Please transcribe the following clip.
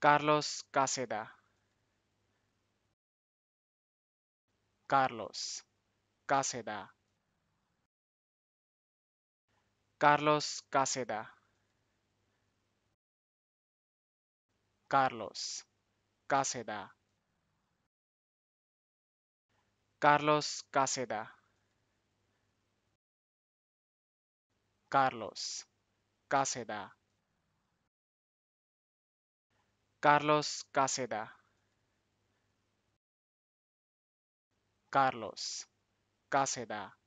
Carlos Caseda. Carlos Caseda. Carlos Caseda. Carlos Caseda. Carlos Caseda. Carlos Caseda. Carlos Caseda. Carlos Caseda.